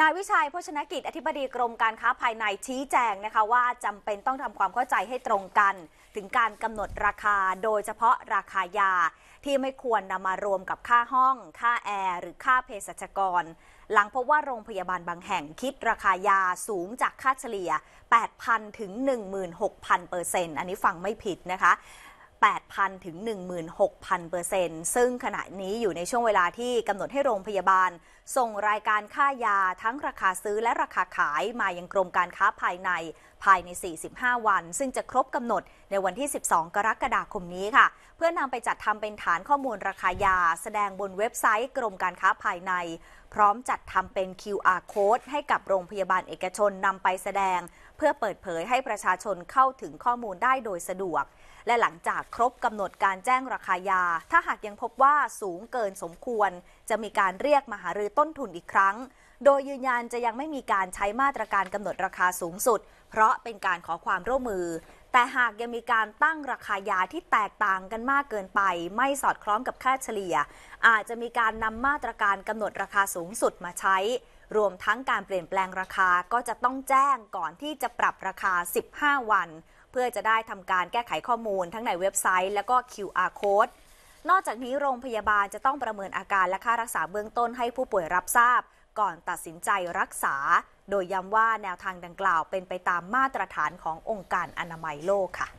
นายวิชัยโภชนกิจ อธิบดีกรมการค้าภายในชี้แจงนะคะว่าจำเป็นต้องทำความเข้าใจให้ตรงกัน ถึงการกำหนดราคาโดยเฉพาะราคายาที่ไม่ควรนำมารวมกับค่าห้อง ค่าแอร์หรือค่าเภสัชกร หลังพบว่าโรงพยาบาลบางแห่งคิดราคายาสูงจากค่าเฉลี่ย 8,000 ถึง 16,000 เปอร์เซ็นต์อันนี้ฟังไม่ผิดนะคะ8,000 ถึง 16,000 เปอร์เซ็นต์ ซึ่งขณะนี้อยู่ในช่วงเวลาที่กำหนดให้โรงพยาบาล ส่งรายการค่ายาทั้งราคาซื้อและราคาขายมายังกรมการค้าภายในภายใน 45 วัน ซึ่งจะครบกำหนดในวันที่ 12 กรกฎาคมนี้ค่ะ เพื่อนำไปจัดทำเป็นฐานข้อมูลราคายา แสดงบนเว็บไซต์กรมการค้าภายใน พร้อมจัดทำเป็น QR code ให้กับโรงพยาบาลเอกชนนำไปแสดงพื่อเปิดเผยให้ประชาชนเข้าถึงข้อมูลได้โดยสะดวก และหลังจากครบกำหนดการแจ้งราคายา ถ้าหากยังพบว่าสูงเกินสมควร จะมีการเรียกมหารือต้นทุนอีกครั้ง โดยยืนยันจะยังไม่มีการใช้มาตรการกำหนดราคาสูงสุด เพราะเป็นการขอความร่วมมือ แต่หากยังมีการตั้งราคายาที่แตกต่างกันมากเกินไป ไม่สอดคล้องกับค่าเฉลี่ย อาจจะมีการนำมาตรการกำหนดราคาสูงสุดมาใช้รวมทั้งการเปลี่ยนแปลงราคาก็จะต้องแจ้งก่อนที่จะปรับราคา 15 วัน เพื่อจะได้ทำการแก้ไขข้อมูลทั้งในเว็บไซต์และก็ QR code นอกจากนี้โรงพยาบาลจะต้องประเมินอาการและค่ารักษาเบื้องต้นให้ผู้ป่วยรับทราบ ก่อนตัดสินใจรักษา โดยย้ำว่าแนวทางดังกล่าวเป็นไปตามมาตรฐานขององค์การอนามัยโลกค่ะ